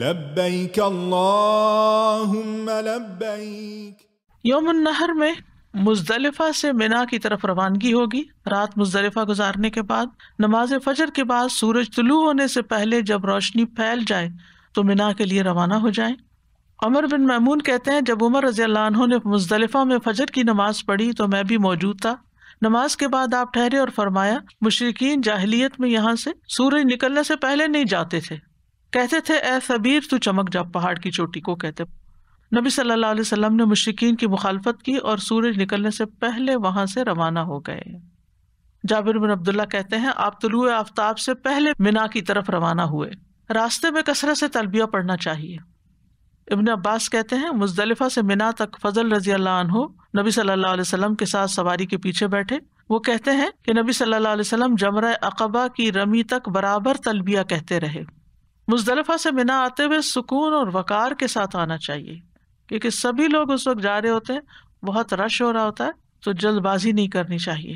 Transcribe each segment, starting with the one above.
لبیک لبیک اللہم یوم النہر میں مزدلفہ سے مینا کی طرف روانگی ہوگی رات مزدلفہ گزارنے کے کے بعد بعد نماز فجر سورج طلوع ہونے سے پہلے جب روشنی پھیل جائے تو مینا کے لیے روانہ ہو جائیں عمر بن میمون کہتے ہیں جب عمر رضی اللہ عنہ نے مزدلفہ میں فجر کی نماز پڑھی تو میں بھی موجود تھا نماز کے بعد آپ ٹھہرے اور فرمایا مشرقین جاہلیت میں یہاں سے سورج نکلنے سے پہلے نہیں جاتے تھے کہتے تھے اے سبیر تو چمک جا پہاڑ کی چوٹی کو کہتے نبی صلی اللہ علیہ وسلم نے مشرقین کی مخالفت کی اور سورج نکلنے سے پہلے وہاں سے روانہ ہو گئے جابر بن عبداللہ کہتے ہیں آپ طلوع آفتاب سے پہلے مینا کی طرف روانہ ہوئے راستے میں کثرت سے تلبیہ پڑھنا چاہیے ابن عباس کہتے ہیں مزدلفہ سے مینا تک فضل رضی اللہ عنہ نبی صلی اللہ علیہ وسلم کے ساتھ سواری کے پیچھے بیٹھے وہ کہتے ہیں کہ نبی صلی اللہ علیہ وسلم جمرہ اقبا کی رمی تک برابر تلبیہ کہتے رہے مزدلفہ سے منا آتے ہوئے سکون اور وقار کے ساتھ آنا چاہیے کیونکہ سبھی لوگ اس وقت جا رہے ہوتے ہیں بہت رش ہو رہا ہوتا ہے تو جلد بازی نہیں کرنی چاہیے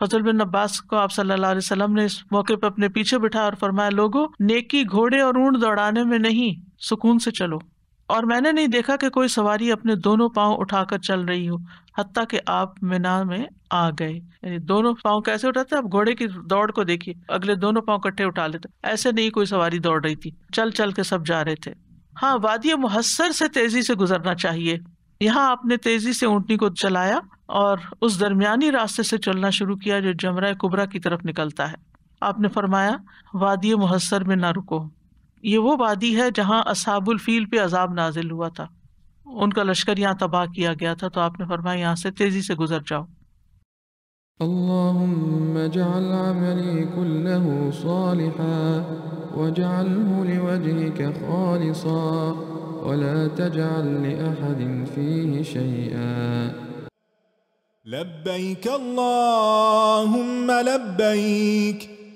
فضل بن عباس کو آپ صلی اللہ علیہ وسلم نے اس موقع پہ اپنے پیچھے بٹھا اور فرمایا لوگوں نیکی گھوڑے اور اونٹ دوڑانے میں نہیں سکون سے چلو اور میں نے نہیں دیکھا کہ کوئی سواری اپنے دونوں پاؤں اٹھا کر چل رہی ہو حتیٰ کہ آپ مینا میں آ گئے یعنی دونوں پاؤں کیسے اٹھاتے آپ گھوڑے کی دوڑ کو دیکھیے اگلے دونوں پاؤں کٹھے اٹھا لیتے ایسے نہیں کوئی سواری دوڑ رہی تھی چل چل کے سب جا رہے تھے ہاں وادی محسر سے تیزی سے گزرنا چاہیے یہاں آپ نے تیزی سے اونٹنی کو چلایا اور اس درمیانی راستے سے چلنا شروع کیا جو جمرہ کبرا کی طرف نکلتا ہے آپ نے فرمایا وادی محسر میں نہ رکو وادی ہے جہاں اصحاب الفیل پہ عذاب نازل ہوا تھا ان کا لشکر یہاں تباہ کیا گیا تھا تو آپ نے فرمایا یہاں سے تیزی سے گزر جاؤ اللهم اجعل عملي كله صالحا واجعله لوجهك خالصا ولا تجعل لأحد فيه شيئا لبيك اللهم لبيك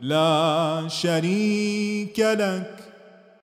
لا شريك لك